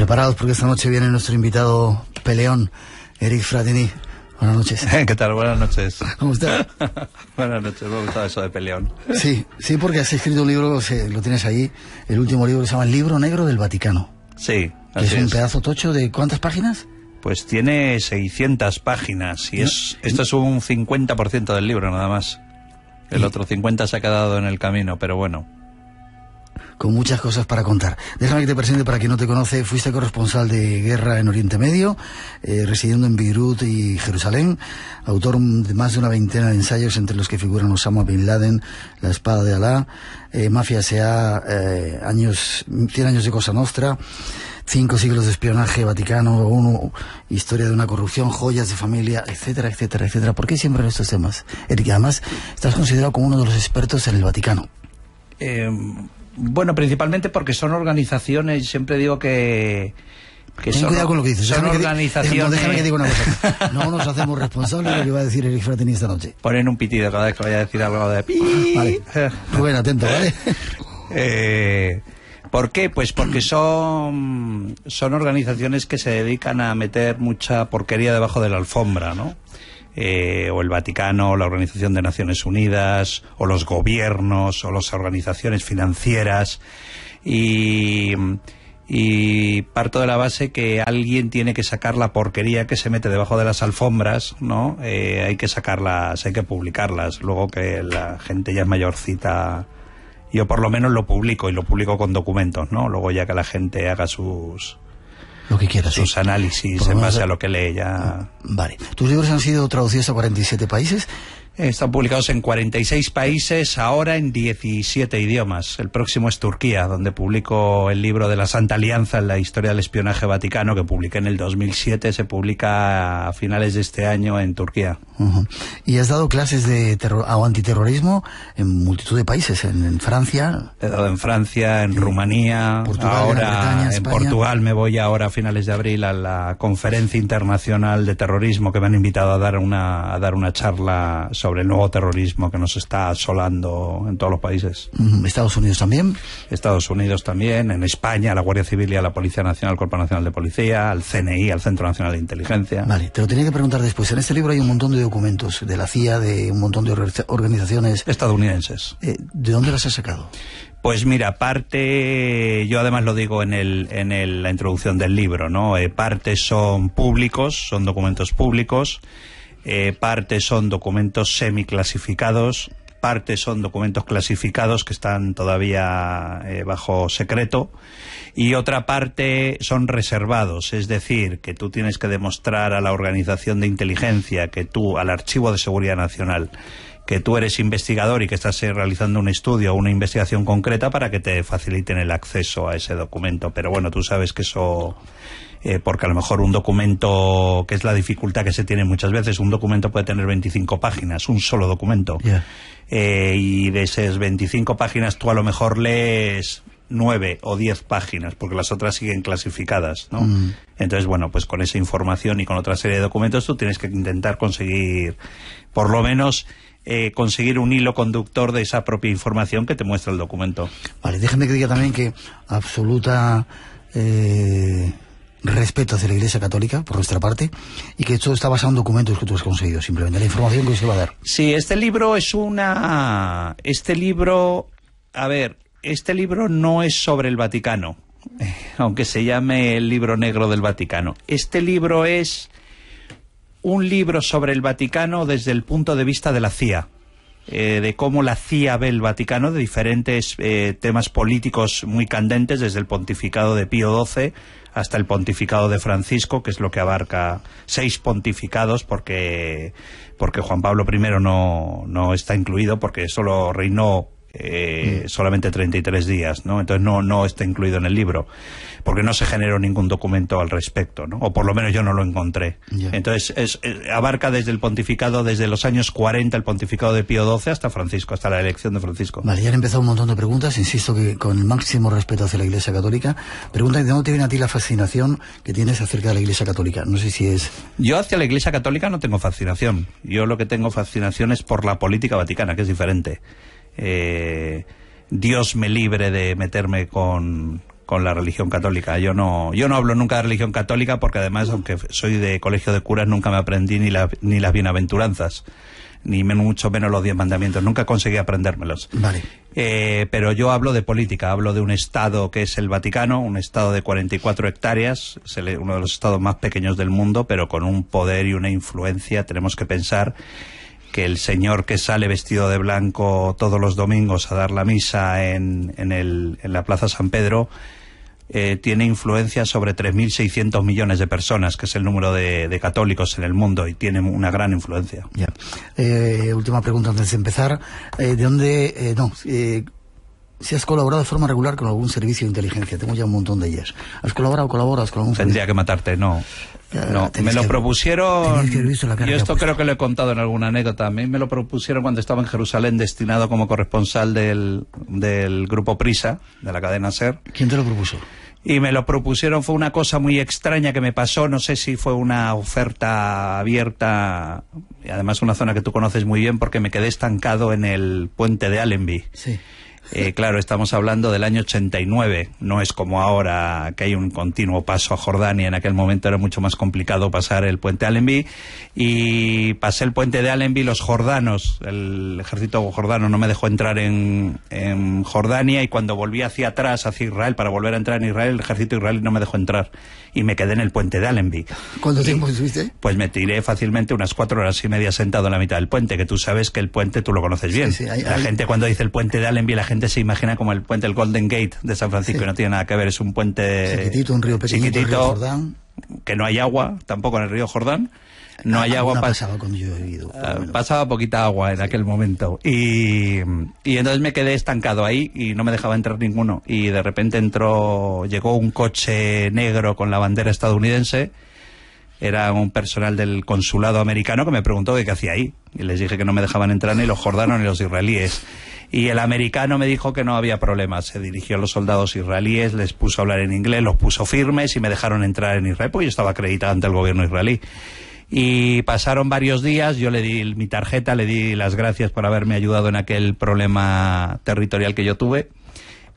preparados porque esta noche viene nuestro invitado peleón, Eric Fratini. Buenas noches. ¿Qué tal? Buenas noches. ¿Cómo está? Buenas noches, me ha gustado eso de peleón. Sí, sí, porque has escrito un libro, lo tienes ahí, el último libro que se llama El Libro Negro del Vaticano. Sí, es. un pedazo tocho de cuántas páginas? Pues tiene 600 páginas y es mm, esto mm. es un 50% del libro nada más. El otro 50 se ha quedado en el camino, pero bueno con muchas cosas para contar. Déjame que te presente para quien no te conoce. Fuiste corresponsal de guerra en Oriente Medio, eh, residiendo en Beirut y Jerusalén, autor de más de una veintena de ensayos entre los que figuran Osama Bin Laden, La Espada de Alá, eh, Mafia sea eh, años, 100 años de Cosa Nostra, cinco siglos de espionaje, Vaticano, uno, historia de una corrupción, joyas de familia, etcétera, etcétera, etcétera. ¿Por qué siempre en estos temas? Eric, además, estás considerado como uno de los expertos en el Vaticano. Eh, bueno, principalmente porque son organizaciones, siempre digo que... Ten cuidado con lo que dices. Son organizaciones... No, déjame que diga una cosa. No nos hacemos responsables de lo que va a decir el Fratin esta noche. Ponen un pitido cada vez que vaya a decir algo de... Vale. Rubén, atento, ¿vale? Eh, ¿Por qué? Pues porque son, son organizaciones que se dedican a meter mucha porquería debajo de la alfombra, ¿no? Eh, o el Vaticano, o la Organización de Naciones Unidas, o los gobiernos, o las organizaciones financieras. Y, parto de la base que alguien tiene que sacar la porquería que se mete debajo de las alfombras, ¿no? Eh, hay que sacarlas, hay que publicarlas. Luego que la gente ya es mayorcita, yo por lo menos lo publico y lo publico con documentos, ¿no? Luego ya que la gente haga sus lo que quieras. Sus análisis en base a lo que lee ya. Vale. Tus libros han sido traducidos a 47 países están publicados en 46 países, ahora en 17 idiomas. El próximo es Turquía, donde publico el libro de la Santa Alianza en la historia del espionaje vaticano, que publiqué en el 2007, se publica a finales de este año en Turquía. Y has dado clases de terror o antiterrorismo en multitud de países, en, Francia. He dado en Francia, en, Rumanía, ahora en Portugal me voy ahora a finales de abril a la conferencia internacional de terrorismo que me han invitado a dar una, a dar una charla sobre sobre el nuevo terrorismo que nos está asolando en todos los países. ¿Estados Unidos también? Estados Unidos también, en España, la Guardia Civil y la Policía Nacional, el Nacional de Policía, al CNI, al Centro Nacional de Inteligencia. Vale, te lo tenía que preguntar después. En este libro hay un montón de documentos de la CIA, de un montón de organizaciones... Estadounidenses. Eh, ¿De dónde las has sacado? Pues mira, parte, yo además lo digo en, el, en la introducción del libro, ¿no? Eh, parte son públicos, son documentos públicos. Eh, parte son documentos semiclasificados, parte son documentos clasificados que están todavía eh, bajo secreto y otra parte son reservados, es decir, que tú tienes que demostrar a la organización de inteligencia, que tú, al Archivo de Seguridad Nacional, que tú eres investigador y que estás eh, realizando un estudio o una investigación concreta para que te faciliten el acceso a ese documento. Pero bueno, tú sabes que eso eh, porque a lo mejor un documento, que es la dificultad que se tiene muchas veces, un documento puede tener 25 páginas, un solo documento. Eh, y de esas 25 páginas tú a lo mejor lees 9 o 10 páginas, porque las otras siguen clasificadas, ¿no? Mm. Entonces, bueno, pues con esa información y con otra serie de documentos tú tienes que intentar conseguir, por lo menos, eh, conseguir un hilo conductor de esa propia información que te muestra el documento. Vale, déjame que diga también que absoluta respeto hacia la Iglesia Católica, por nuestra parte, y que esto está basado en documentos que tú has conseguido, simplemente la información que se va a dar. Sí, este libro es una... Este libro... A ver, este libro no es sobre el Vaticano, aunque se llame el libro negro del Vaticano. Este libro es un libro sobre el Vaticano desde el punto de vista de la CIA. Eh, de cómo la CIA ve el Vaticano, de diferentes eh, temas políticos muy candentes, desde el pontificado de Pío XII hasta el pontificado de Francisco, que es lo que abarca seis pontificados, porque, porque Juan Pablo I no, no está incluido, porque solo reinó eh, solamente 33 días, ¿no? Entonces no, está incluido en el libro, porque no se generó ningún documento al respecto, O por lo menos yo no lo encontré. Entonces eh, abarca desde el pontificado, desde los años 40, el pontificado de Pío XII hasta Francisco, hasta la elección de Francisco. Vale, ya han empezado un montón de preguntas, insisto que con el máximo respeto hacia la Iglesia Católica. Pregunta de dónde viene a ti la fascinación que tienes acerca de la Iglesia Católica. No sé si es... Yo hacia la Iglesia Católica no tengo fascinación. Yo lo que tengo fascinación es por la política vaticana, que es diferente. Eh, Dios me libre de meterme con, la religión católica. Yo no, yo no hablo nunca de religión católica porque además, aunque soy de colegio de curas, nunca me aprendí ni, ni las bienaventuranzas, ni mucho menos los diez mandamientos. Nunca conseguí aprendérmelos. Vale. Eh, pero yo hablo de política, hablo de un estado que es el Vaticano, un estado de 44 hectáreas, uno de los estados más pequeños del mundo, pero con un poder y una influencia, tenemos que pensar que el señor que sale vestido de blanco todos los domingos a dar la misa en, el, en la Plaza San Pedro eh, tiene influencia sobre 3.600 millones de personas, que es el número de, católicos en el mundo, y tiene una gran influencia. Eh, última pregunta antes de empezar. Eh, ¿De dónde...? no, si has colaborado de forma regular con algún servicio de inteligencia, tengo ya un montón de ellas. ¿Has colaborado, o colaboras con algún Tendría que matarte, no. No, me lo propusieron. yo esto creo que lo he contado en alguna anécdota. A mí me lo propusieron cuando estaba en Jerusalén, destinado como corresponsal del, del grupo Prisa, de la cadena Ser. ¿Quién te lo propuso? y me lo propusieron. Fue una cosa muy extraña que me pasó. No sé si fue una oferta abierta, y además una zona que tú conoces muy bien, porque me quedé estancado en el puente de Allenby. Sí. Eh, claro, estamos hablando del año 89, no es como ahora que hay un continuo paso a Jordania, en aquel momento era mucho más complicado pasar el puente Allenby y pasé el puente de Allenby los jordanos, el ejército jordano no me dejó entrar en, Jordania y cuando volví hacia atrás, hacia Israel, para volver a entrar en Israel, el ejército israelí no me dejó entrar y me quedé en el puente de Allenby. ¿Cuánto tiempo estuviste? Pues me tiré fácilmente unas cuatro horas y media sentado en la mitad del puente, que tú sabes que el puente tú lo conoces bien. la gente cuando dice el puente de Allenby, la gente se imagina como el puente del Golden Gate de San Francisco y no tiene nada que ver, es un puente chiquitito, un río pequeñito Jordán. que no hay agua tampoco en el río Jordán. No ah, hay agua. Ah, pasaba poquita agua en aquel momento. Y, y, entonces me quedé estancado ahí y no me dejaba entrar ninguno. Y de repente entró, llegó un coche negro con la bandera estadounidense era un personal del consulado americano que me preguntó qué hacía ahí. Y les dije que no me dejaban entrar ni los jordanos ni los israelíes y el americano me dijo que no había problema. Se dirigió a los soldados israelíes, les puso a hablar en inglés, los puso firmes y me dejaron entrar en Israel, porque yo estaba acreditado ante el gobierno israelí. Y pasaron varios días, yo le di mi tarjeta, le di las gracias por haberme ayudado en aquel problema territorial que yo tuve.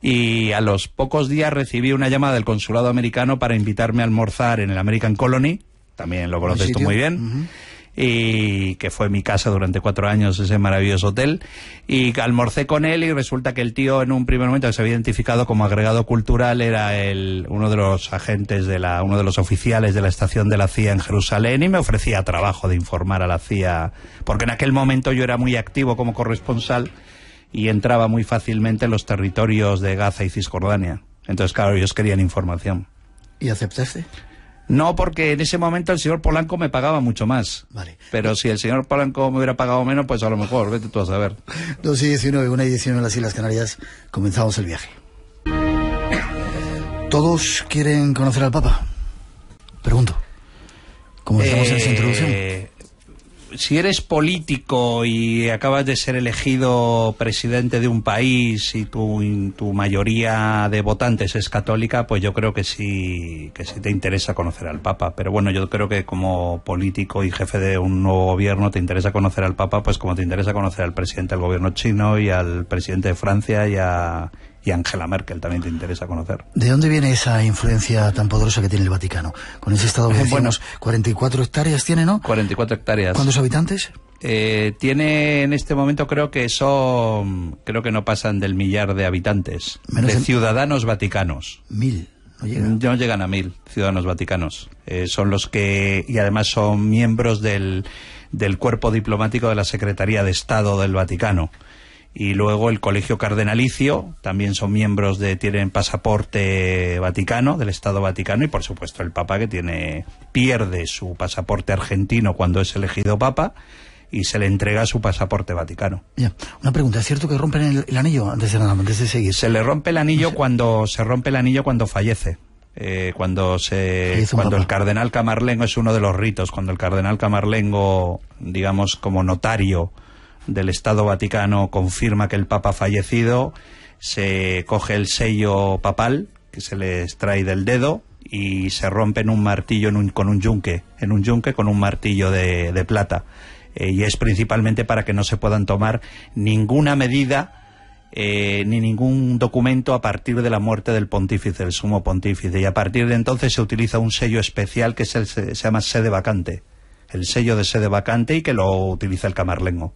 Y a los pocos días recibí una llamada del consulado americano para invitarme a almorzar en el American Colony, también lo conoces tú muy bien y que fue mi casa durante cuatro años, ese maravilloso hotel, y almorcé con él y resulta que el tío en un primer momento que se había identificado como agregado cultural era el, uno de los agentes de la, uno de los oficiales de la estación de la CIA en Jerusalén y me ofrecía trabajo de informar a la CIA, porque en aquel momento yo era muy activo como corresponsal y entraba muy fácilmente en los territorios de Gaza y Cisjordania. Entonces, claro, ellos querían información. ¿Y aceptaste? No, porque en ese momento el señor Polanco me pagaba mucho más. Vale. Pero si el señor Polanco me hubiera pagado menos, pues a lo mejor, vete tú a saber. Dos y 19, 1 y 19 en las Islas Canarias, comenzamos el viaje. ¿Todos quieren conocer al Papa? Pregunto. Comenzamos en esa introducción. Eh, si eres político y acabas de ser elegido presidente de un país y tu, mayoría de votantes es católica, pues yo creo que sí, que sí te interesa conocer al Papa. Pero bueno, yo creo que como político y jefe de un nuevo gobierno te interesa conocer al Papa, pues como te interesa conocer al presidente del gobierno chino y al presidente de Francia y a, y Angela Merkel también te interesa conocer. ¿De dónde viene esa influencia tan poderosa que tiene el Vaticano? Con ese estado de bueno, 44 hectáreas tiene, ¿no? 44 hectáreas. ¿Cuántos habitantes? Eh, tiene en este momento creo que son creo que no pasan del millar de habitantes de ciudadanos vaticanos mil no llegan. no llegan a mil ciudadanos vaticanos eh, son los que y además son miembros del del cuerpo diplomático de la Secretaría de Estado del Vaticano y luego el Colegio Cardenalicio, también son miembros de, tienen pasaporte vaticano, del Estado Vaticano, y por supuesto el Papa que tiene, pierde su pasaporte argentino cuando es elegido Papa, y se le entrega su pasaporte vaticano. Ya. Una pregunta, ¿es cierto que rompen el, anillo antes de, antes de seguir? Se le rompe el anillo cuando, se rompe el anillo cuando fallece. Eh, cuando se cuando el cardenal Camarlengo es uno de los ritos, cuando el cardenal Camarlengo, digamos, como notario, del Estado Vaticano confirma que el Papa ha fallecido, se coge el sello papal que se le extrae del dedo y se rompe en un martillo con un yunque, en un yunque con un martillo de, plata. Eh, y es principalmente para que no se puedan tomar ninguna medida eh, ni ningún documento a partir de la muerte del pontífice, el sumo pontífice. Y a partir de entonces se utiliza un sello especial que se, se llama sede vacante, el sello de sede vacante y que lo utiliza el camarlengo.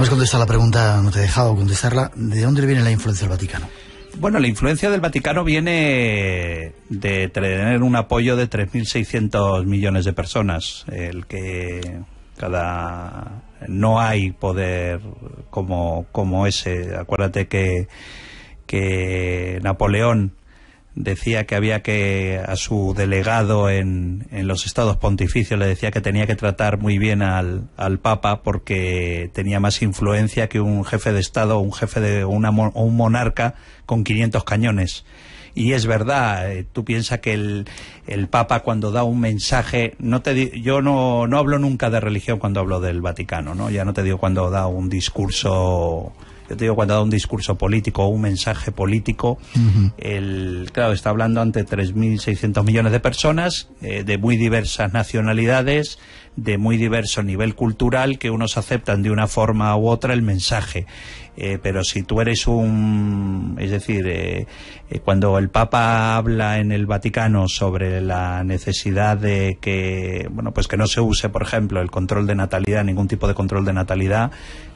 No has contestado la pregunta, no te he dejado contestarla. ¿De dónde viene la influencia del Vaticano? Bueno, la influencia del Vaticano viene de tener un apoyo de 3.600 millones de personas, el que cada no hay poder como, como ese. Acuérdate que, que Napoleón decía que había que a su delegado en, los estados pontificios le decía que tenía que tratar muy bien al, al papa porque tenía más influencia que un jefe de estado un jefe de o un monarca con 500 cañones y es verdad eh, tú piensas que el, papa cuando da un mensaje no te yo no, no hablo nunca de religión cuando hablo del Vaticano no ya no te digo cuando da un discurso yo te digo, cuando da un discurso político o un mensaje político, claro, está hablando ante 3.600 millones de personas, eh, de muy diversas nacionalidades, de muy diverso nivel cultural, que unos aceptan de una forma u otra el mensaje. Eh, pero si tú eres un. Es decir, eh, cuando el Papa habla en el Vaticano sobre la necesidad de que, bueno, pues que no se use, por ejemplo, el control de natalidad, ningún tipo de control de natalidad,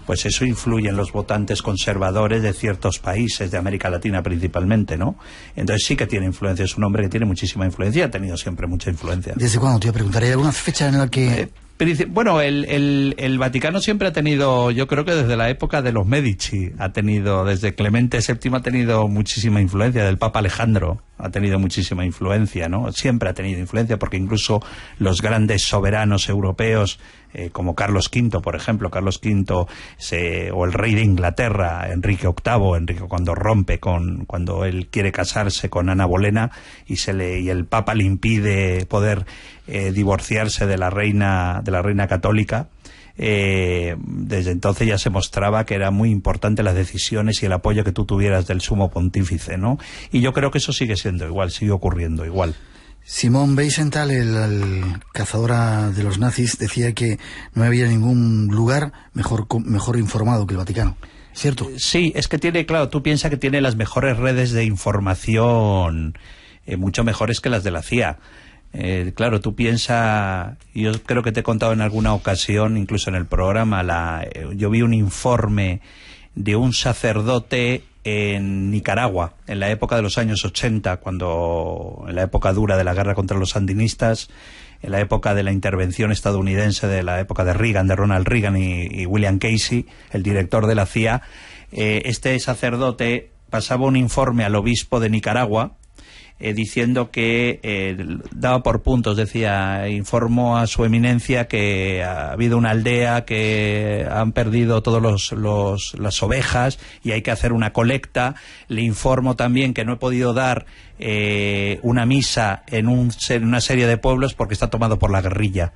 pues eso influye en los votantes conservadores de ciertos países, de América Latina principalmente, ¿no? Entonces sí que tiene influencia, es un hombre que tiene muchísima influencia, ha tenido siempre mucha influencia. ¿Desde cuándo te Preguntaré. alguna fecha en la que...? Eh, bueno, el, el, Vaticano siempre ha tenido, yo creo que desde la época de los Medici, ha tenido, desde Clemente VII ha tenido muchísima influencia, del Papa Alejandro ha tenido muchísima influencia, ¿no? Siempre ha tenido influencia, porque incluso los grandes soberanos europeos eh, como Carlos V, por ejemplo, Carlos V o el rey de Inglaterra, Enrique VIII, Enrique cuando rompe con cuando él quiere casarse con Ana Bolena y se le y el Papa le impide poder eh, divorciarse de la reina de la reina católica. Eh, desde entonces ya se mostraba que era muy importante las decisiones y el apoyo que tú tuvieras del sumo pontífice, ¿no? Y yo creo que eso sigue siendo igual, sigue ocurriendo igual. Simón Weisenthal, el, cazadora de los nazis, decía que no había ningún lugar mejor, mejor informado que el Vaticano. ¿Cierto? Eh, sí, es que tiene, claro, tú piensas que tiene las mejores redes de información, eh, mucho mejores que las de la CIA. Eh, claro, tú piensas, yo creo que te he contado en alguna ocasión, incluso en el programa, la, yo vi un informe de un sacerdote en Nicaragua, en la época de los años 80, cuando en la época dura de la guerra contra los sandinistas, en la época de la intervención estadounidense, de la época de Reagan, de Ronald Reagan y, William Casey, el director de la CIA, eh, este sacerdote pasaba un informe al obispo de Nicaragua eh, diciendo que eh, daba por puntos, decía, informó a su eminencia que ha habido una aldea que han perdido todos los, las ovejas y hay que hacer una colecta. Le informo también que no he podido dar eh, una misa en, un, en una serie de pueblos porque está tomado por la guerrilla.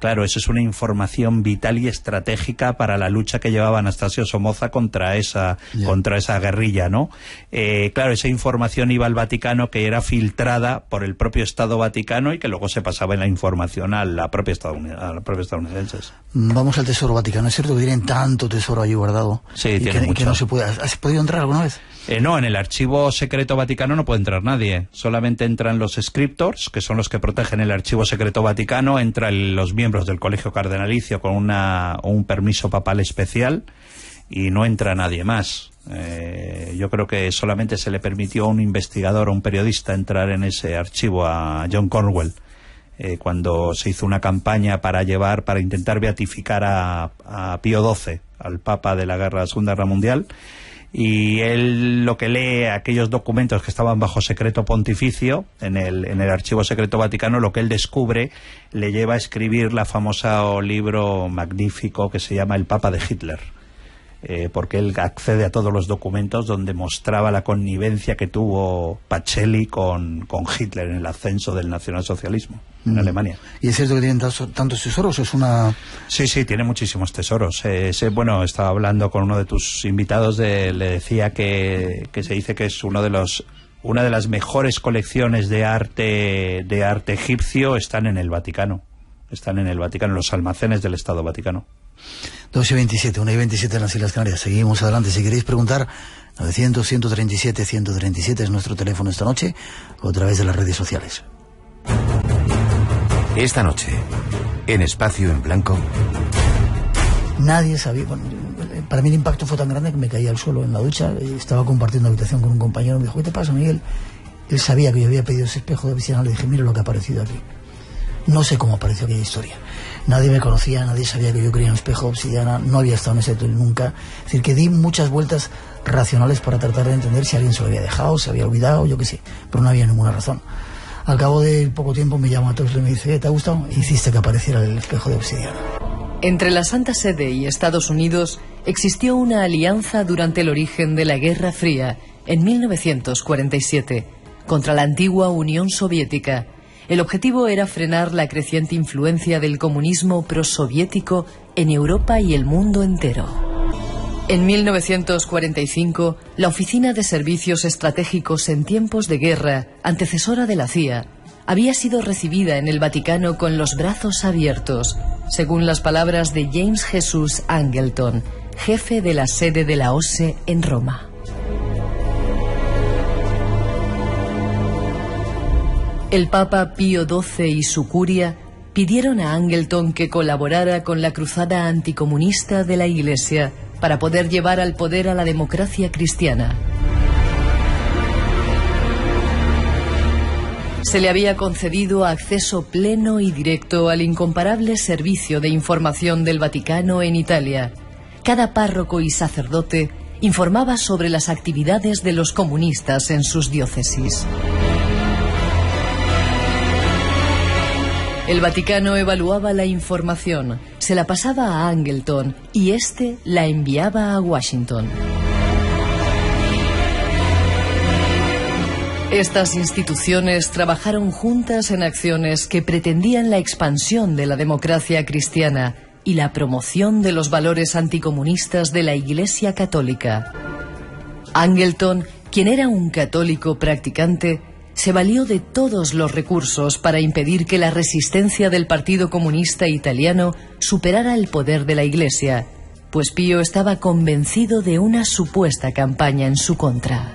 Claro, eso es una información vital y estratégica para la lucha que llevaba Anastasio Somoza contra esa, contra esa guerrilla, ¿no? Eh, claro, esa información iba al Vaticano que era filtrada por el propio Estado Vaticano y que luego se pasaba en la información a la propia, estadounidense. la propia Vamos al Tesoro Vaticano. Es cierto que tienen tanto tesoro allí guardado. no se puede. ¿Has podido entrar alguna vez? Eh, no, en el archivo secreto vaticano no puede entrar nadie. Solamente entran los scriptors, que son los que protegen el archivo secreto vaticano. Entran los miembros del colegio cardenalicio con un permiso papal especial y no entra nadie más. Eh, yo creo que solamente se le permitió a un investigador a un periodista entrar en ese archivo a John Cornwell. Eh, cuando se hizo una campaña para llevar, para intentar beatificar a, Pío XII, al Papa de la Guerra, Segunda Guerra Mundial, y él lo que lee aquellos documentos que estaban bajo secreto pontificio en el, archivo secreto vaticano, lo que él descubre le lleva a escribir la famosa libro magnífico que se llama El Papa de Hitler. Eh, porque él accede a todos los documentos donde mostraba la connivencia que tuvo Pacelli con, con Hitler en el ascenso del nacionalsocialismo en mm. Alemania. ¿Y es cierto que tienen tantos tesoros? ¿Es una... Sí, sí, tiene muchísimos tesoros. Eh, bueno, estaba hablando con uno de tus invitados, de, le decía que, que se dice que es uno de los una de las mejores colecciones de arte de arte egipcio están en el Vaticano. Están en el Vaticano, en los almacenes del Estado Vaticano. 2 y 27, 1 y 27 en las Islas Canarias. Seguimos adelante. Si queréis preguntar, 900, 137, 137 es nuestro teléfono esta noche o a través de las redes sociales. Esta noche, en Espacio en Blanco. Nadie sabía. para mí el impacto fue tan grande que me caí al suelo en la ducha. Eh, estaba compartiendo habitación con un compañero. Me dijo, ¿qué te pasa, Miguel? Él sabía que yo había pedido ese espejo de obsidiana, Le dije, mira lo que ha aparecido aquí. No sé cómo apareció aquella historia. Nadie me conocía, nadie sabía que yo quería un espejo de obsidiana, no había estado en ese hotel nunca. Es decir, que di muchas vueltas racionales para tratar de entender si alguien se lo había dejado, se había olvidado, yo qué sé, pero no había ninguna razón. Al cabo de poco tiempo me llama todos y me dice, eh, ¿te ha gustado? Hiciste que apareciera el espejo de obsidiana. Entre la Santa Sede y Estados Unidos existió una alianza durante el origen de la Guerra Fría, en 1947, contra la antigua Unión Soviética. El objetivo era frenar la creciente influencia del comunismo prosoviético en Europa y el mundo entero. En 1945, la Oficina de Servicios Estratégicos en Tiempos de Guerra, antecesora de la CIA, había sido recibida en el Vaticano con los brazos abiertos, según las palabras de James Jesús Angleton, jefe de la sede de la OSE en Roma. El Papa Pío XII y su curia pidieron a Angleton que colaborara con la cruzada anticomunista de la Iglesia para poder llevar al poder a la democracia cristiana. Se le había concedido acceso pleno y directo al incomparable servicio de información del Vaticano en Italia. Cada párroco y sacerdote informaba sobre las actividades de los comunistas en sus diócesis. El Vaticano evaluaba la información, se la pasaba a Angleton y este la enviaba a Washington. Estas instituciones trabajaron juntas en acciones que pretendían la expansión de la democracia cristiana y la promoción de los valores anticomunistas de la Iglesia Católica. Angleton, quien era un católico practicante, se valió de todos los recursos para impedir que la resistencia del Partido Comunista Italiano superara el poder de la Iglesia, pues Pío estaba convencido de una supuesta campaña en su contra.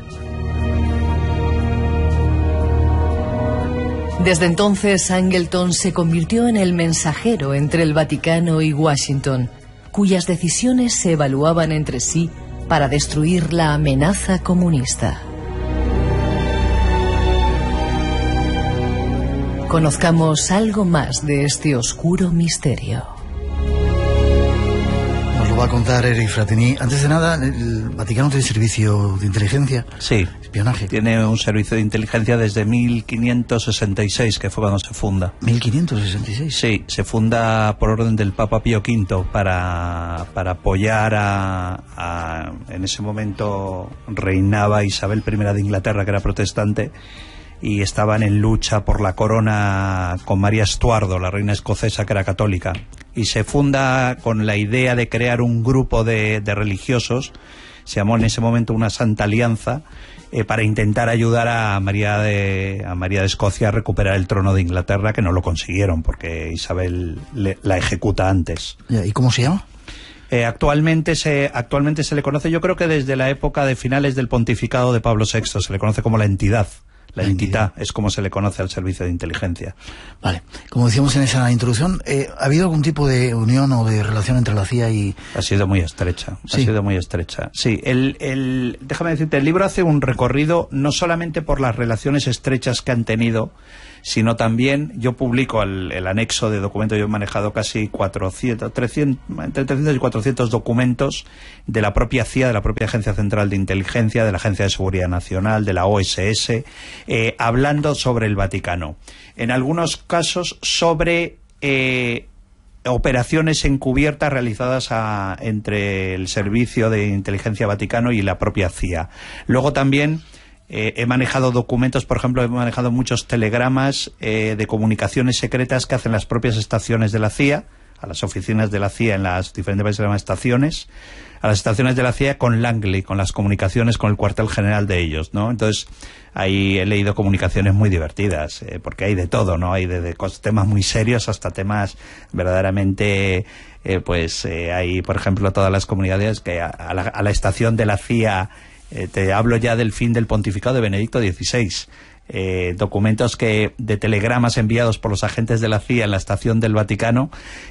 Desde entonces, Angleton se convirtió en el mensajero entre el Vaticano y Washington, cuyas decisiones se evaluaban entre sí para destruir la amenaza comunista. Conozcamos algo más de este oscuro misterio. Nos lo va a contar Eric Fratini. Antes de nada, el Vaticano tiene servicio de inteligencia. Sí. Espionaje. Tiene un servicio de inteligencia desde 1566, que fue cuando se funda. ¿1566? Sí, se funda por orden del Papa Pío V para, para apoyar a. En ese momento reinaba Isabel I de Inglaterra, que era protestante y estaban en lucha por la corona con María Estuardo, la reina escocesa que era católica. Y se funda con la idea de crear un grupo de, religiosos, se llamó en ese momento una Santa Alianza, eh, para intentar ayudar a María, de, a María Escocia a recuperar el trono de Inglaterra, que no lo consiguieron porque Isabel la ejecuta antes. ¿Y cómo se llama? Eh, actualmente, se, actualmente se le conoce, yo creo que desde la época de finales del pontificado de Pablo VI, se le conoce como la entidad. La, entidad. es como se le conoce al servicio de inteligencia. Vale. Como decíamos en esa introducción, eh, ¿ha habido algún tipo de unión o de relación entre la CIA y...? Ha sido muy estrecha, sí. ha sido muy estrecha. Sí, el, déjame decirte, el libro hace un recorrido no solamente por las relaciones estrechas que han tenido, sino también yo publico el, anexo de documentos, yo he manejado casi 400, 300, entre 300 y 400 documentos de la propia CIA, de la propia Agencia Central de Inteligencia, de la Agencia de Seguridad Nacional, de la OSS, eh, hablando sobre el Vaticano. En algunos casos sobre... Eh, operaciones encubiertas realizadas entre el Servicio de Inteligencia Vaticano y la propia CIA. Luego también eh, he manejado documentos, por ejemplo, he manejado muchos telegramas eh, de comunicaciones secretas que hacen las propias estaciones de la CIA, a las oficinas de la CIA en las diferentes países de estaciones, a las estaciones de la CIA con Langley, con las comunicaciones con el cuartel general de ellos, ¿no? Entonces, ahí he leído comunicaciones muy divertidas, eh, porque hay de todo, ¿no? Hay de temas muy serios hasta temas verdaderamente, pues hay, por ejemplo, todas las comunidades que la, a la estación de la CIA eh, te hablo ya del fin del pontificado de Benedicto XVI. Eh, documentos que de telegramas enviados por los agentes de la CIA en la estación del Vaticano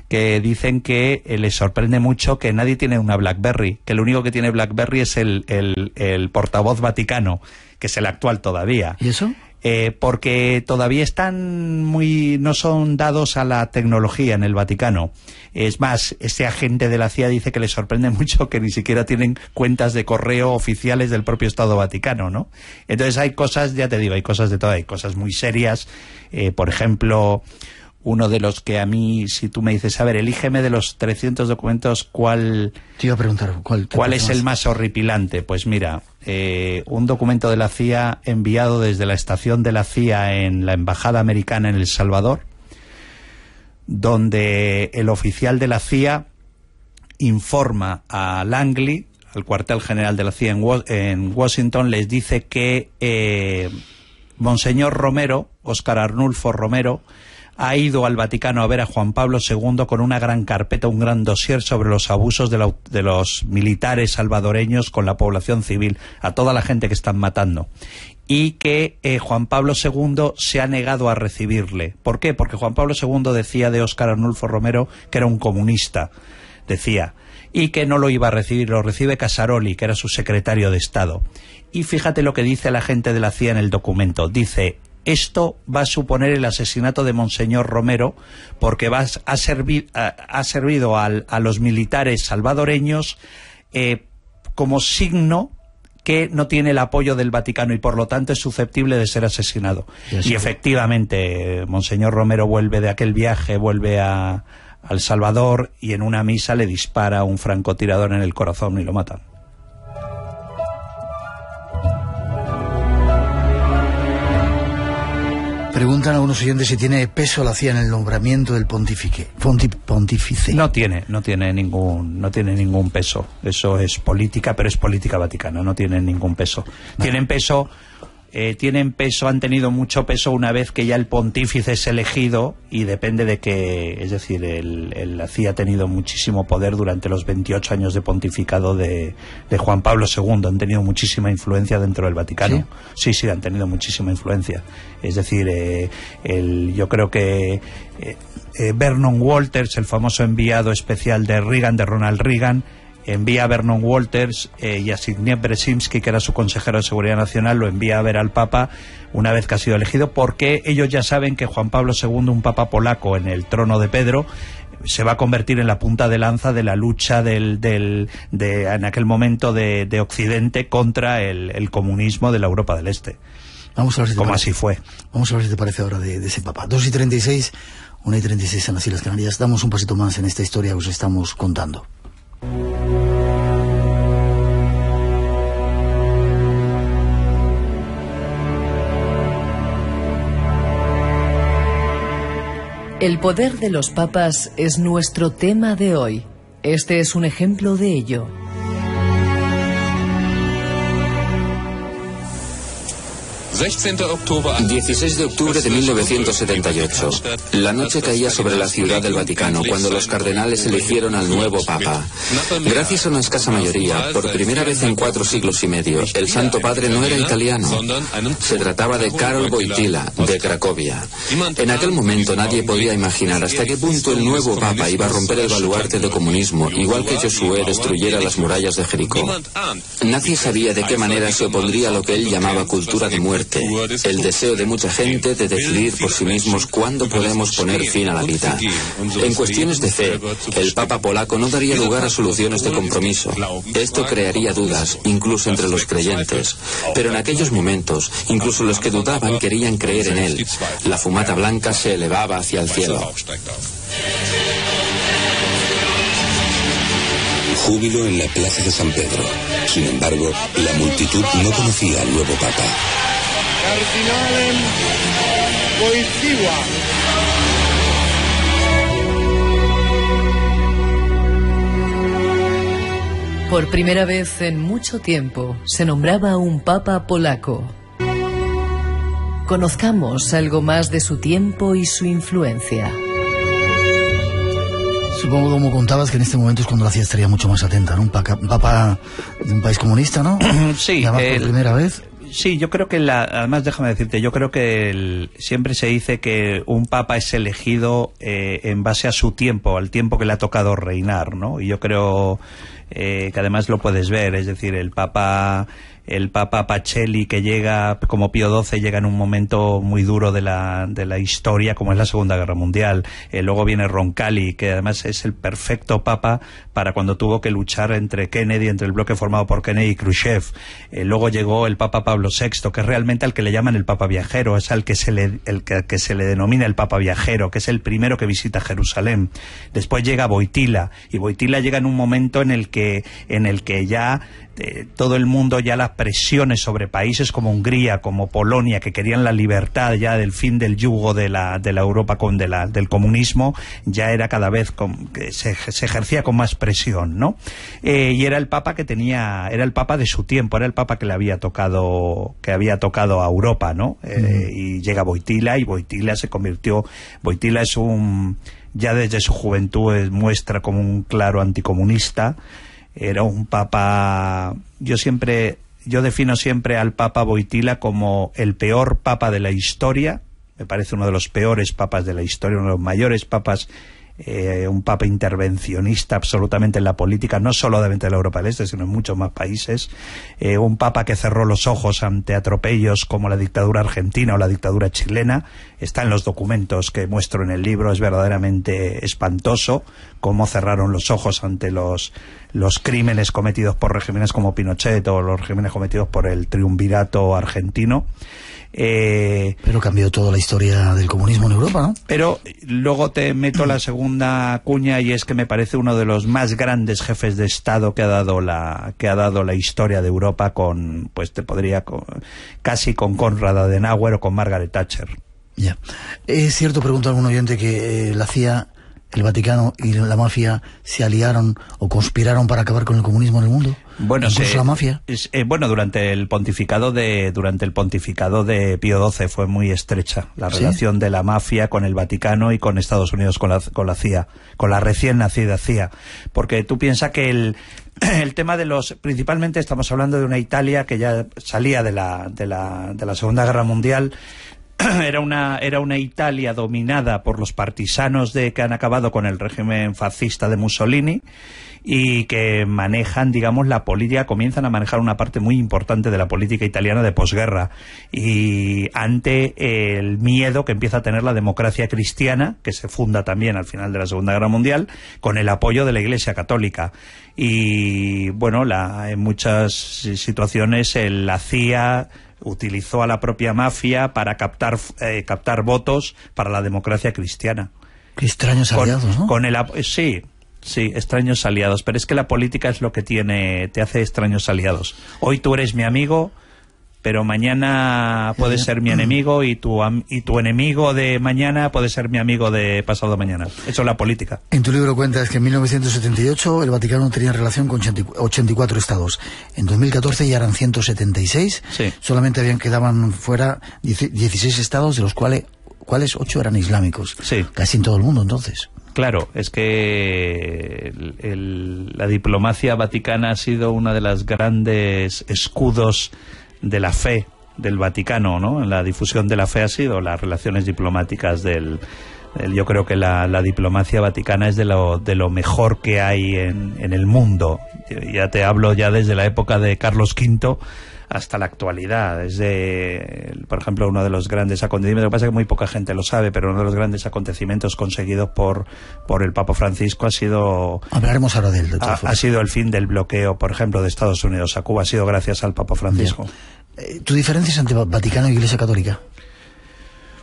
que dicen que eh, les sorprende mucho que nadie tiene una BlackBerry, que el único que tiene BlackBerry es el, el, el portavoz vaticano, que es el actual todavía. ¿Y eso? Eh, porque todavía están muy, no son dados a la tecnología en el Vaticano. Es más, este agente de la CIA dice que le sorprende mucho que ni siquiera tienen cuentas de correo oficiales del propio Estado Vaticano, ¿no? Entonces hay cosas, ya te digo, hay cosas de todo, hay cosas muy serias, eh, por ejemplo, uno de los que a mí, si tú me dices, a ver, elígeme de los 300 documentos, ¿cuál, ¿cuál, es el más horripilante? Pues mira, eh, un documento de la CIA enviado desde la estación de la CIA en la Embajada Americana en El Salvador, donde el oficial de la CIA informa a Langley, al cuartel general de la CIA en, Washington, les dice que eh, Monseñor Romero, Oscar Arnulfo Romero, ha ido al Vaticano a ver a Juan Pablo II con una gran carpeta, un gran dossier sobre los abusos de, los militares salvadoreños con la población civil, a toda la gente que están matando y que eh, Juan Pablo II se ha negado a recibirle. ¿Por qué? Porque Juan Pablo II decía de Óscar Arnulfo Romero que era un comunista, decía, y que no lo iba a recibir, lo recibe Casaroli, que era su secretario de Estado. Y fíjate lo que dice la gente de la CIA en el documento. Dice, esto va a suponer el asesinato de Monseñor Romero porque ha servido a los militares salvadoreños eh, como signo que no tiene el apoyo del Vaticano y por lo tanto es susceptible de ser asesinado. Y efectivamente, Monseñor Romero vuelve de aquel viaje, vuelve a, al Salvador y en una misa le dispara un francotirador en el corazón y lo matan. Preguntan algunos oyentes si tiene peso la CIA en el nombramiento del pontífice. pontífice. No tiene, no tiene ningún, no tiene ningún peso. Eso es política, pero es política vaticana, no tiene ningún peso. Tienen peso eh, tienen peso, han tenido mucho peso una vez que ya el pontífice es elegido y depende de que, es decir, el, la CIA ha tenido muchísimo poder durante los 28 años de pontificado de, Juan Pablo II, han tenido muchísima influencia dentro del Vaticano. Sí, sí, han tenido muchísima influencia. Es decir, eh, el, yo creo que eh, Vernon Walters, el famoso enviado especial de Reagan, de Ronald Reagan, envía a Vernon Walters eh, y a Sidney Bresimski, que era su consejero de Seguridad Nacional, lo envía a ver al Papa una vez que ha sido elegido, porque ellos ya saben que Juan Pablo II, un Papa polaco en el trono de Pedro, se va a convertir en la punta de lanza de la lucha del, del, de, en aquel momento de, de Occidente contra el, comunismo de la Europa del Este. Vamos a ver si así fue. Vamos a ver si te parece ahora de, ese Papa. 2 y 36, 1 y seis en las Islas Canarias. Damos un pasito más en esta historia que os estamos contando. El poder de los papas es nuestro tema de hoy. Este es un ejemplo de ello. 16 de octubre de 1978. La noche caía sobre la ciudad del Vaticano cuando los cardenales eligieron al nuevo Papa. Gracias a una escasa mayoría, por primera vez en cuatro siglos y medio, el Santo Padre no era italiano. Se trataba de Karol Wojtyla, de Cracovia. En aquel momento nadie podía imaginar hasta qué punto el nuevo Papa iba a romper el baluarte de comunismo, igual que Josué destruyera las murallas de Jericó. Nadie sabía de qué manera se opondría a lo que él llamaba cultura de muerte el deseo de mucha gente de decidir por sí mismos cuándo podemos poner fin a la vida. En cuestiones de fe, el Papa polaco no daría lugar a soluciones de compromiso. Esto crearía dudas, incluso entre los creyentes. Pero en aquellos momentos, incluso los que dudaban querían creer en él. La fumata blanca se elevaba hacia el cielo. Júbilo en la plaza de San Pedro. Sin embargo, la multitud no conocía al nuevo Papa final Por primera vez en mucho tiempo se nombraba un papa polaco. Conozcamos algo más de su tiempo y su influencia. Supongo, como contabas, que en este momento es cuando la ciudad estaría mucho más atenta, ¿no? Un papa, de un país comunista, ¿no? sí. Además, por primera vez. Sí, yo creo que la, además déjame decirte, yo creo que siempre se dice que un papa es elegido eh, en base a su tiempo, al tiempo que le ha tocado reinar, ¿no? Y yo creo eh, que además lo puedes ver, es decir, el papa el Papa Pacelli que llega como Pío XII llega en un momento muy duro de la, de la historia como es la Segunda Guerra Mundial eh, luego viene Roncalli que además es el perfecto Papa para cuando tuvo que luchar entre Kennedy entre el bloque formado por Kennedy y Khrushchev eh, luego llegó el Papa Pablo VI que es realmente al que le llaman el Papa Viajero es al que se le, el que, se le denomina el Papa Viajero que es el primero que visita Jerusalén después llega Boitila y Boitila llega en un momento en el que en el que ya este, todo el mundo ya las presiones sobre países como Hungría, como Polonia, que querían la libertad ya del fin del yugo de la, de la Europa con de del comunismo, ya era cada vez que se, ejercía con más presión, ¿no? Eh, y era el Papa que tenía, era el Papa de su tiempo, era el Papa que le había tocado, que había tocado a Europa, ¿no? Eh, y llega Boitila y Boitila se convirtió, Boitila es un ya desde su juventud muestra como un claro anticomunista era un papa, yo siempre, yo defino siempre al papa Boitila como el peor papa de la historia, me parece uno de los peores papas de la historia, uno de los mayores papas eh, un papa intervencionista absolutamente en la política, no solamente de la Europa del Este, sino en muchos más países, eh, un papa que cerró los ojos ante atropellos como la dictadura argentina o la dictadura chilena, está en los documentos que muestro en el libro, es verdaderamente espantoso cómo cerraron los ojos ante los, los crímenes cometidos por regímenes como Pinochet o los regímenes cometidos por el triunvirato argentino. Eh, pero cambió toda la historia del comunismo en Europa, ¿no? Pero luego te meto la segunda cuña y es que me parece uno de los más grandes jefes de Estado que ha dado la, que ha dado la historia de Europa con, pues te podría, casi con Conrad Adenauer o con Margaret Thatcher. Ya. Es cierto, pregunta algún oyente, que eh, la CIA el Vaticano y la mafia se aliaron o conspiraron para acabar con el comunismo en el mundo? Bueno, la mafia. Eh, bueno, durante el pontificado de durante el pontificado de Pío XII fue muy estrecha la relación de la mafia con el Vaticano y con Estados Unidos con la, con la CIA, con la recién nacida CIA, porque tú piensas que el el tema de los principalmente estamos hablando de una Italia que ya salía de la, de la, de la Segunda Guerra Mundial era una, era una Italia dominada por los partisanos de que han acabado con el régimen fascista de Mussolini y que manejan, digamos, la política, comienzan a manejar una parte muy importante de la política italiana de posguerra. Y ante el miedo que empieza a tener la democracia cristiana, que se funda también al final de la Segunda Guerra Mundial, con el apoyo de la Iglesia Católica. Y bueno, la, en muchas situaciones eh, la CIA utilizó a la propia mafia para captar, eh, captar votos para la democracia cristiana. extraños aliados, ¿no? Con el, sí, sí, extraños aliados. Pero es que la política es lo que tiene, te hace extraños aliados. Hoy tú eres mi amigo, pero mañana puede ser mi enemigo y tu, y tu enemigo de mañana puede ser mi amigo de pasado mañana. Eso es la política. En tu libro cuentas que en 1978 el Vaticano tenía relación con 84 estados. En 2014 ya eran 176. Solamente habían quedaban fuera 16 estados, de los cuales, cuales 8 eran islámicos. Casi en todo el mundo entonces. Claro, es que la diplomacia vaticana ha sido una de las grandes escudos de la fe del Vaticano, ¿no? La difusión de la fe ha sido las relaciones diplomáticas del... yo creo que la, diplomacia vaticana es de lo, de lo mejor que hay en, en el mundo. Ya te hablo ya desde la época de Carlos V hasta la actualidad. desde, por ejemplo, uno de los grandes acontecimientos, lo que pasa que muy poca gente lo sabe, pero uno de los grandes acontecimientos conseguidos por, por el Papa Francisco ha sido... Hablaremos ahora del... ha, sido el fin del bloqueo, por ejemplo, de Estados Unidos a Cuba, ha sido gracias al Papa Francisco. Eh, ¿Tu diferencia es entre Vaticano y Iglesia Católica?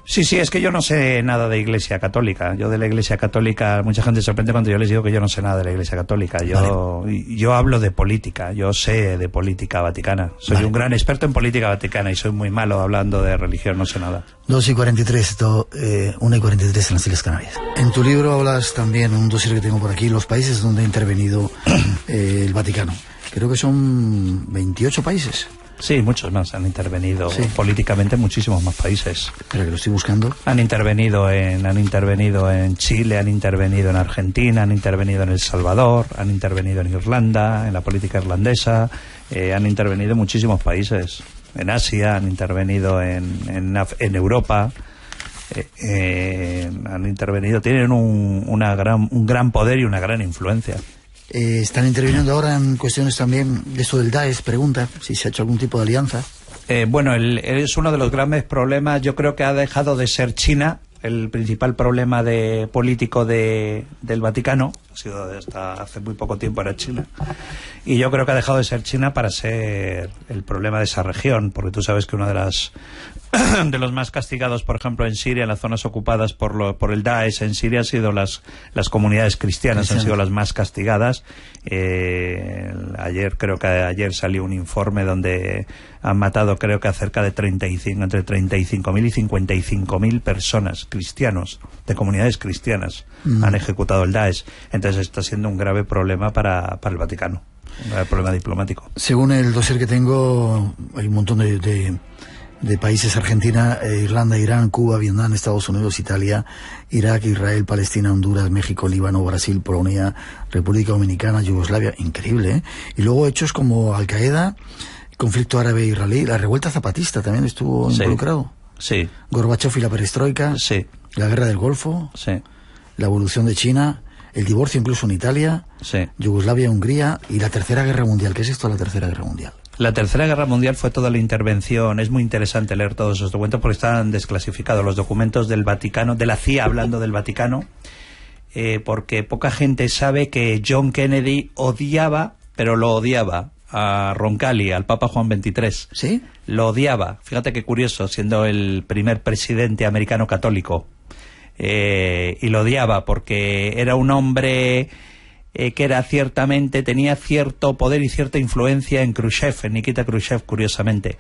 Sí, sí, es que yo no sé nada de Iglesia Católica. Yo de la Iglesia Católica, mucha gente se sorprende cuando yo les digo que yo no sé nada de la Iglesia Católica. Yo, yo hablo de política, yo sé de política vaticana. Soy un gran experto en política vaticana y soy muy malo hablando de religión, no sé nada. 2 y 43, 1 y 43 eh, en las Islas Canarias. En tu libro hablas también, un dossier que tengo por aquí, los países donde ha intervenido eh, el Vaticano. Creo que son 28 países. Sí, muchos más han intervenido políticamente muchísimos más países. Pero que lo estoy buscando. Han intervenido en han intervenido en Chile, han intervenido en Argentina, han intervenido en El Salvador, han intervenido en Irlanda, en la política irlandesa, eh, han intervenido en muchísimos países. En Asia han intervenido en en, Europa. Eh, eh, han intervenido, tienen un, una gran, un gran poder y una gran influencia. Eh, están interviniendo ahora en cuestiones también de esto del pregunta si se ha hecho algún tipo de alianza. Eh, bueno, es uno de los grandes problemas. Yo creo que ha dejado de ser China el principal problema de, político del Vaticano. Ha sido hasta hace muy poco tiempo era China. Y yo creo que ha dejado de ser China para ser el problema de esa región, porque tú sabes que una de las de los más castigados, por ejemplo, en Siria, en las zonas ocupadas por, por el Daesh, en Siria han sido las, las comunidades cristianas, han sido las más castigadas. Eh, ayer, creo que ayer salió un informe donde han matado, creo que a cerca de 35, entre 35.000 y 55.000 personas cristianos, de comunidades cristianas, mm. han ejecutado el Daesh. Entonces está siendo un grave problema para, el Vaticano, un grave problema diplomático. Según el dossier que tengo, hay un montón de de países Argentina, eh, Irlanda, Irán, Cuba, Vietnam, Estados Unidos, Italia, Irak, Israel, Palestina, Honduras, México, Líbano, Brasil, Polonia, República Dominicana, Yugoslavia, increíble. ¿eh? Y luego hechos como Al Qaeda, conflicto árabe-israelí, la revuelta zapatista también estuvo involucrado. Sí. Gorbachev y la perestroika. Sí. La guerra del Golfo. Sí. La evolución de China el divorcio incluso en Italia, sí. Yugoslavia, Hungría y la Tercera Guerra Mundial. ¿Qué es esto la Tercera Guerra Mundial? La Tercera Guerra Mundial fue toda la intervención. Es muy interesante leer todos esos documentos porque están desclasificados los documentos del Vaticano, de la CIA hablando del Vaticano, eh, porque poca gente sabe que John Kennedy odiaba, pero lo odiaba a Roncalli, al Papa Juan XXIII. ¿Sí? Lo odiaba. Fíjate qué curioso, siendo el primer presidente americano católico. Eh, y lo odiaba porque era un hombre eh, que era ciertamente, tenía cierto poder y cierta influencia en Khrushchev, en Nikita Khrushchev, curiosamente.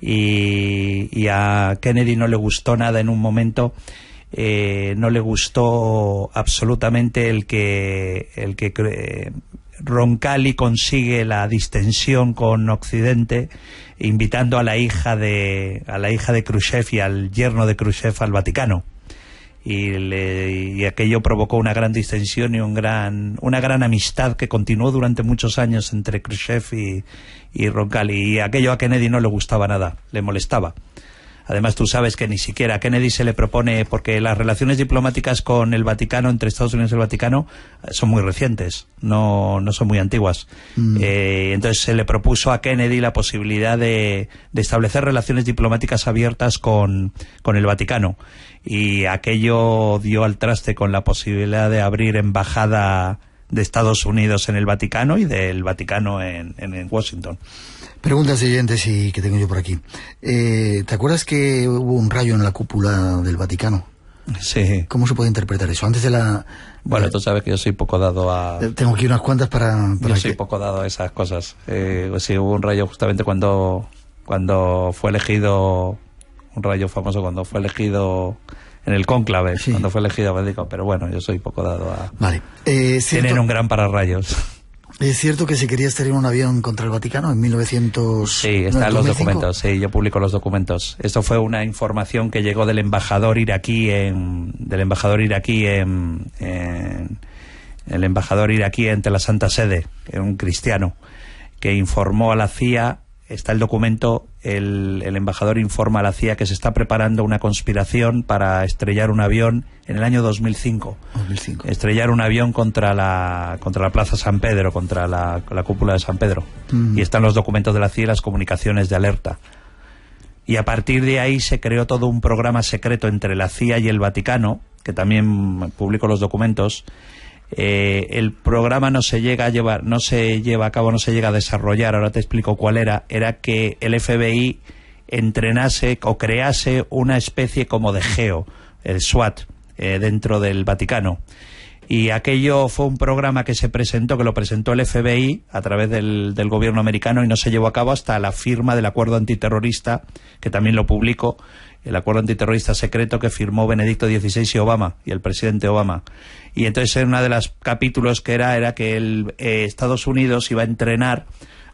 Y, a Kennedy no le gustó nada en un momento, eh, no le gustó absolutamente el que, el que eh, Roncalli consigue la distensión con Occidente, invitando a la hija de, a la hija de Khrushchev y al yerno de Khrushchev al Vaticano y, aquello provocó una gran distensión y un gran, una gran amistad que continuó durante muchos años entre Khrushchev y, y Roncalli. Y aquello a Kennedy no le gustaba nada, le molestaba. Además, tú sabes que ni siquiera a Kennedy se le propone, porque las relaciones diplomáticas con el Vaticano, entre Estados Unidos y el Vaticano, eh, son muy recientes, no, no son muy antiguas. Mm. Eh, entonces se le propuso a Kennedy la posibilidad de, de establecer relaciones diplomáticas abiertas con, con el Vaticano. Y aquello dio al traste con la posibilidad de abrir embajada de Estados Unidos en el Vaticano y del Vaticano en, Washington. Preguntas siguiente, sí, que tengo yo por aquí. Eh, ¿Te acuerdas que hubo un rayo en la cúpula del Vaticano? Sí. ¿Cómo se puede interpretar eso? Antes de la... Bueno, tú sabes que yo soy poco dado a... Eh, tengo aquí unas cuantas para... yo soy poco dado a esas cosas. Eh, pues hubo un rayo justamente cuando, cuando fue elegido... Un rayo famoso cuando fue elegido en el cónclave, cuando fue elegido médico, pues Pero bueno, yo soy poco dado a eh, tener un gran pararrayos. Es cierto que si querías tener un avión contra el Vaticano en 1900. Sí, están los documentos, sí, yo publico los documentos. Esto fue una información que llegó del embajador iraquí en, del embajador iraquí en, en el embajador iraquí ante la Santa Sede, un cristiano, que informó a la CIA está el documento, el, embajador informa a la CIA que se está preparando una conspiración para estrellar un avión en el año 2005. 2005. Estrellar un avión contra la, Plaza San Pedro, contra la, cúpula de San Pedro. Mm. Y están los documentos de la CIA y las comunicaciones de alerta. Y a partir de ahí se creó todo un programa secreto entre la CIA y el Vaticano, que también publicó los documentos, eh, el programa no se llega a llevar, no se lleva a cabo, no se llega a desarrollar. Ahora te explico cuál era. Era que el FBI entrenase o crease una especie como de geo, el SWAT, eh, dentro del Vaticano. Y aquello fue un programa que se presentó, que lo presentó el FBI a través del, del, gobierno americano y no se llevó a cabo hasta la firma del acuerdo antiterrorista, que también lo publicó, el acuerdo antiterrorista secreto que firmó Benedicto XVI y Obama, y el presidente Obama. Y entonces en uno de los capítulos que era, era que el, eh, Estados Unidos iba a entrenar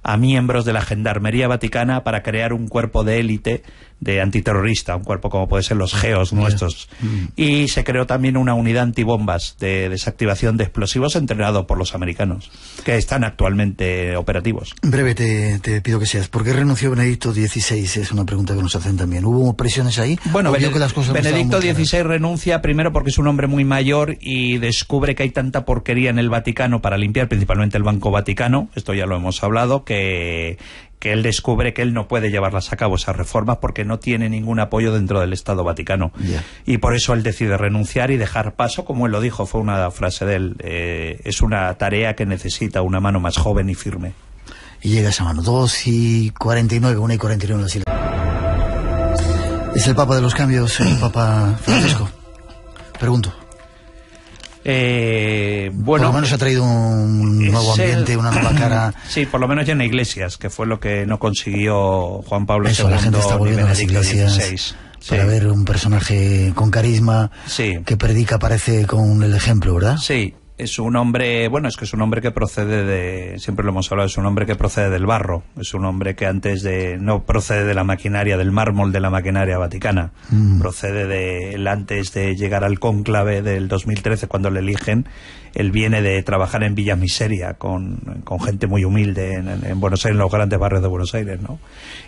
a miembros de la Gendarmería Vaticana para crear un cuerpo de élite de antiterrorista, un cuerpo como puede ser los GEOS nuestros. Mm. Y se creó también una unidad antibombas de desactivación de explosivos entrenado por los americanos, que están actualmente operativos. En Breve te, pido que seas. ¿Por qué renunció Benedicto XVI? Es una pregunta que nos hacen también. ¿Hubo presiones ahí? Bueno, que las cosas Benedicto XVI renuncia primero porque es un hombre muy mayor y descubre que hay tanta porquería en el Vaticano para limpiar, principalmente el Banco Vaticano, esto ya lo hemos hablado, que que él descubre que él no puede llevarlas a cabo, esas reformas, porque no tiene ningún apoyo dentro del Estado Vaticano. Y por eso él decide renunciar y dejar paso, como él lo dijo, fue una frase de él, eh, es una tarea que necesita una mano más joven y firme. Y llega esa mano, 2 y 49, 1 y 49. Es el Papa de los Cambios, el Papa Francisco. Pregunto. Eh, bueno, por lo menos ha traído un nuevo ambiente, una nueva cara. Sí, por lo menos llena iglesias, que fue lo que no consiguió Juan Pablo Eso, La gente está volviendo a las iglesias. para ver un personaje con carisma sí. que predica, parece con el ejemplo, ¿verdad? Sí, es un hombre, bueno, es que es un hombre que procede de, siempre lo hemos hablado, es un hombre que procede del barro, es un hombre que antes de, no procede de la maquinaria, del mármol de la maquinaria vaticana, mm. procede de, antes de llegar al cónclave del 2013 cuando le eligen, él viene de trabajar en Villa Miseria con, gente muy humilde en, en, Buenos Aires, en los grandes barrios de Buenos Aires, ¿no?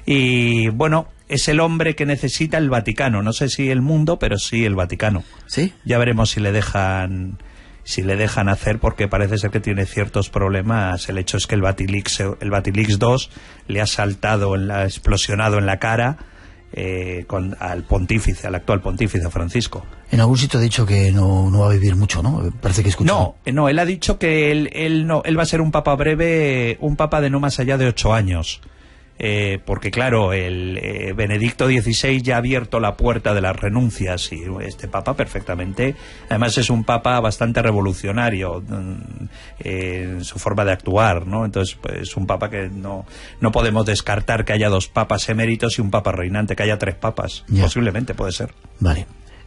Y bueno, es el hombre que necesita el Vaticano, no sé si el mundo, pero sí el Vaticano. Sí. Ya veremos si le dejan si le dejan hacer porque parece ser que tiene ciertos problemas. El hecho es que el Batilix, el Batilix 2 le ha saltado, en la, explosionado en la cara eh, con, al pontífice, al actual pontífice Francisco. En algún sitio ha dicho que no, va a vivir mucho, ¿no? Parece que escuchó. No, eh, no, él ha dicho que él va a ser un papa breve, un papa de no más allá de ocho años. Eh, porque claro, el eh, Benedicto XVI ya ha abierto la puerta de las renuncias y este papa perfectamente, además es un papa bastante revolucionario mm, en su forma de actuar, ¿no? Entonces pues, es un papa que no, no podemos descartar que haya dos papas eméritos y un papa reinante, que haya tres papas, posiblemente puede ser. Vale.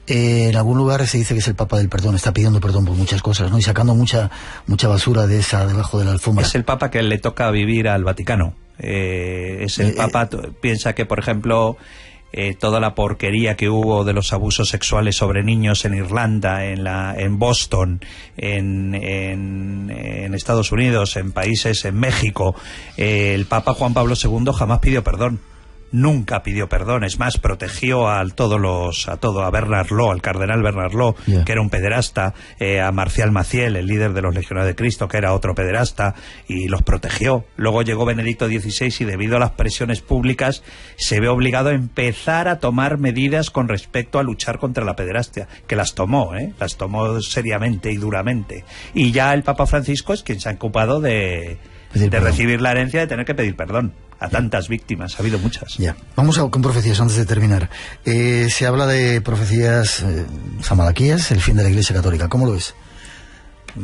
Eh, en algún lugar se dice que es el Papa del Perdón, está pidiendo perdón por muchas cosas, ¿no? Y sacando mucha, mucha basura de esa debajo de la alfombra. Es el Papa que le toca vivir al Vaticano. Eh, es eh, el eh, Papa piensa que, por ejemplo, toda la porquería que hubo de los abusos sexuales sobre niños en Irlanda, en, la, en Boston, en, en, Estados Unidos, en países, en México, el Papa Juan Pablo II jamás pidió perdón nunca pidió perdón, es más, protegió a todos los, a todo, a Bernard Ló, al cardenal Bernard que era un pederasta, eh, a Marcial Maciel, el líder de los legionarios de Cristo, que era otro pederasta, y los protegió. Luego llegó Benedicto XVI y debido a las presiones públicas se ve obligado a empezar a tomar medidas con respecto a luchar contra la pederastia, que las tomó, ¿eh? las tomó seriamente y duramente. Y ya el Papa Francisco es quien se ha ocupado de de recibir la herencia, de tener que pedir perdón a tantas víctimas, ha habido muchas. Ya. Vamos a, con profecías antes de terminar. Eh, se habla de profecías eh, samalaquías, el fin de la Iglesia Católica. ¿Cómo lo ves?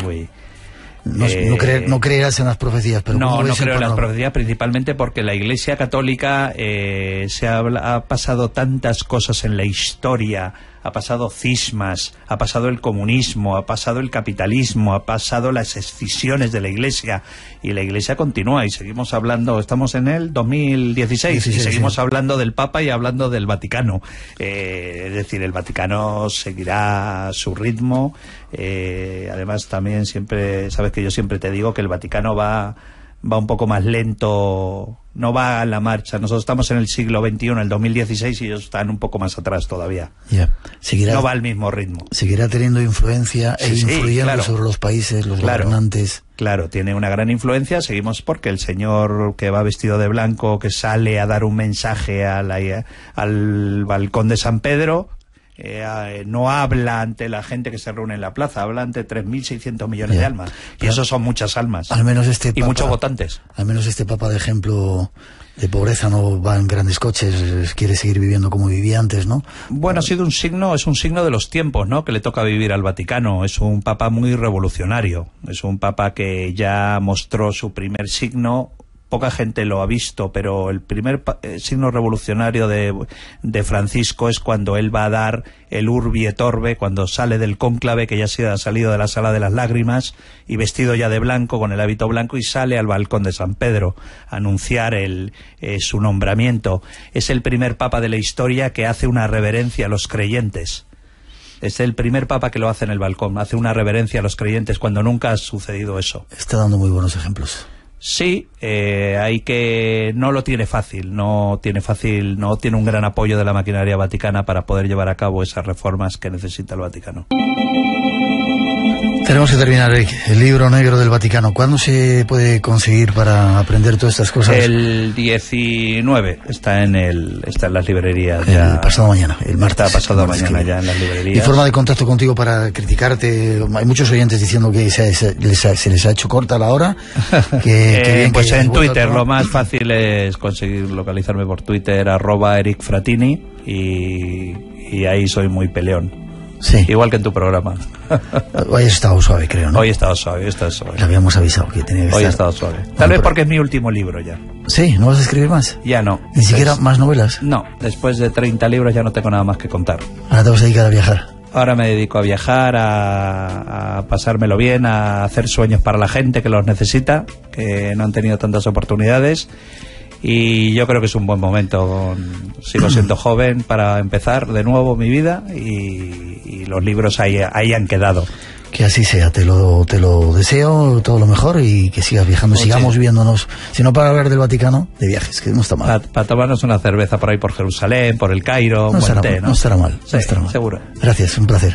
Uy. No, eh, no, creer, creerás en las profecías, pero no, no creo en las profecías principalmente porque la Iglesia Católica eh, se ha, ha pasado tantas cosas en la historia ha pasado cismas, ha pasado el comunismo, ha pasado el capitalismo, ha pasado las escisiones de la Iglesia y la Iglesia continúa y seguimos hablando, estamos en el 2016 y seguimos hablando del Papa y hablando del Vaticano. Eh, es decir, el Vaticano seguirá su ritmo. Eh, además, también siempre, sabes que yo siempre te digo que el Vaticano va va un poco más lento, no va a la marcha. Nosotros estamos en el siglo XXI, el 2016, y ellos están un poco más atrás todavía. no va al mismo ritmo. Seguirá teniendo influencia e influyendo sobre los países, los gobernantes. Claro, tiene una gran influencia. Seguimos porque el señor que va vestido de blanco, que sale a dar un mensaje al balcón de San Pedro, eh, eh, no habla ante la gente que se reúne en la plaza, habla ante 3.600 millones de almas. Y eso son muchas almas. Al menos este y muchos votantes. Al menos este Papa de ejemplo de pobreza no va en grandes coches, quiere seguir viviendo como vivía antes, ¿no? Bueno, ha sido un signo, es un signo de los tiempos, ¿no? Que le toca vivir al Vaticano. Es un papa muy revolucionario. Es un papa que ya mostró su primer signo poca gente lo ha visto, pero el primer eh, signo revolucionario de, Francisco es cuando él va a dar el Urbi et cuando sale del cónclave, que ya se ha salido de la sala de las lágrimas, y vestido ya de blanco, con el hábito blanco, y sale al balcón de San Pedro a anunciar el, eh, su nombramiento. Es el primer papa de la historia que hace una reverencia a los creyentes. Es el primer papa que lo hace en el balcón, hace una reverencia a los creyentes cuando nunca ha sucedido eso. Está dando muy buenos ejemplos. Sí, eh, hay que no lo tiene fácil, no tiene fácil, no tiene un gran apoyo de la maquinaria vaticana para poder llevar a cabo esas reformas que necesita el Vaticano. Tenemos que terminar, Eric. El libro negro del Vaticano. ¿Cuándo se puede conseguir para aprender todas estas cosas? El 19. Está en, el, está en las librerías. El pasado mañana. El martes. pasado mañana ya en las librerías. ¿Y forma de contacto contigo para criticarte? Hay muchos oyentes diciendo que se, les, ha, hecho corta la hora. Que, eh, pues en Twitter. Lo más fácil es conseguir localizarme por Twitter, arroba Eric Fratini. y ahí soy muy peleón. Igual que en tu programa. Hoy he estado suave, creo, Hoy he estado suave, he estado suave. habíamos avisado que tenía que estar. Hoy estado suave. Tal vez porque es mi último libro ya. Sí, ¿no vas a escribir más? Ya no. ¿Ni siquiera más novelas? No, después de 30 libros ya no tengo nada más que contar. Ahora te vas a dedicar a viajar. Ahora me dedico a viajar, a pasármelo bien, a hacer sueños para la gente que los necesita, que no han tenido tantas oportunidades y yo creo que es un buen momento. si lo siento joven para empezar de nuevo mi vida y, los libros ahí, ahí han quedado. Que así sea, te lo, te lo deseo todo lo mejor y que sigas viajando, sigamos viéndonos, si no para hablar del Vaticano, de viajes, que no está mal. Para tomarnos una cerveza por ahí, por Jerusalén, por el Cairo, no, será, no estará mal. Seguro. Gracias, un placer.